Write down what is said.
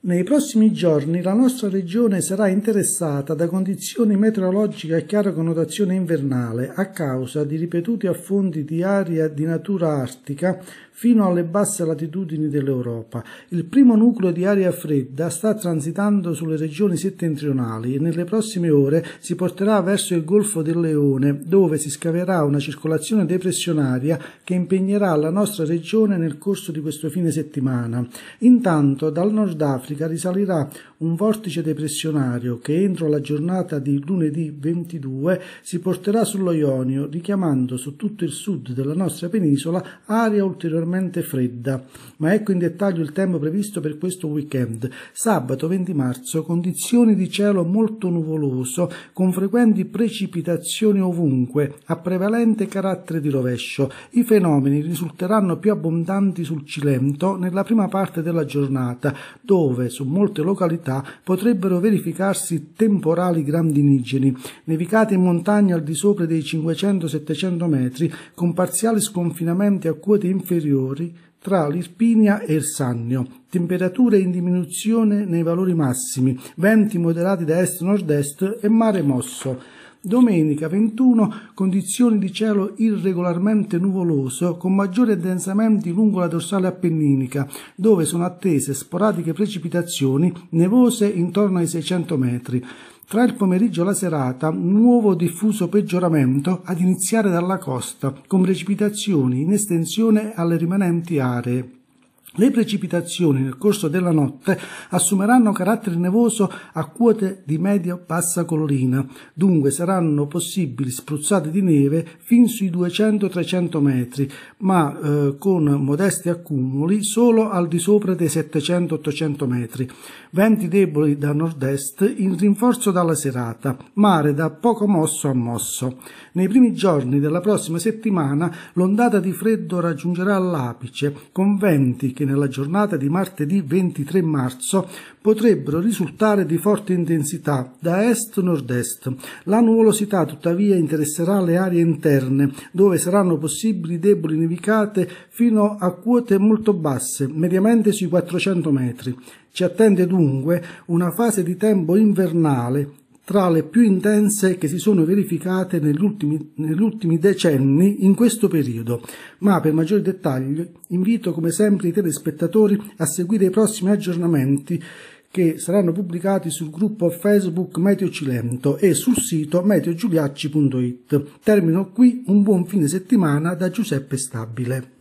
Nei prossimi giorni la nostra regione sarà interessata da condizioni meteorologiche a chiara connotazione invernale a causa di ripetuti affondi di aria di natura artica fino alle basse latitudini dell'Europa. Il primo nucleo di aria fredda sta transitando sulle regioni settentrionali e nelle prossime ore si porterà verso il Golfo del Leone, dove si scaverà una circolazione depressionaria che impegnerà la nostra regione nel corso di questo fine settimana. Intanto dal Nord Africa Africa risalirà un vortice depressionario che entro la giornata di lunedì 22 si porterà sullo Ionio, richiamando su tutto il sud della nostra penisola aria ulteriormente fredda. Ma ecco in dettaglio il tempo previsto per questo weekend. Sabato 20 marzo condizioni di cielo molto nuvoloso con frequenti precipitazioni ovunque, a prevalente carattere di rovescio. I fenomeni risulteranno più abbondanti sul Cilento nella prima parte della giornata, dove dove su molte località potrebbero verificarsi temporali grandinigeni, nevicate in montagna al di sopra dei 500-700 metri, con parziali sconfinamenti a quote inferiori tra l'Irpinia e il Sannio, temperature in diminuzione nei valori massimi, venti moderati da est-nord-est e mare mosso. Domenica 21 condizioni di cielo irregolarmente nuvoloso con maggiori addensamenti lungo la dorsale appenninica dove sono attese sporadiche precipitazioni nevose intorno ai 600 metri. Tra il pomeriggio e la serata, nuovo diffuso peggioramento ad iniziare dalla costa, con precipitazioni in estensione alle rimanenti aree. Le precipitazioni nel corso della notte assumeranno carattere nevoso a quote di medio-bassa colorina, dunque saranno possibili spruzzate di neve fin sui 200-300 metri, ma eh, con modesti accumuli solo al di sopra dei 700-800 metri. Venti deboli da nord-est in rinforzo dalla serata, mare da poco mosso a mosso. Nei primi giorni della prossima settimana l'ondata di freddo raggiungerà l'apice, con venti che nella giornata di martedì 23 marzo potrebbero risultare di forte intensità da est-nord-est. La nuvolosità tuttavia interesserà le aree interne, dove saranno possibili deboli nevicate fino a quote molto basse, mediamente sui 400 metri. Ci attende dunque una fase di tempo invernale tra le più intense che si sono verificate negli ultimi, negli ultimi, decenni in questo periodo, ma per maggiori dettagli invito come sempre i telespettatori a seguire i prossimi aggiornamenti che saranno pubblicati sul gruppo Facebook Meteo Cilento e sul sito meteogiuliacci.it. Termino qui un buon fine settimana da Giuseppe Stabile.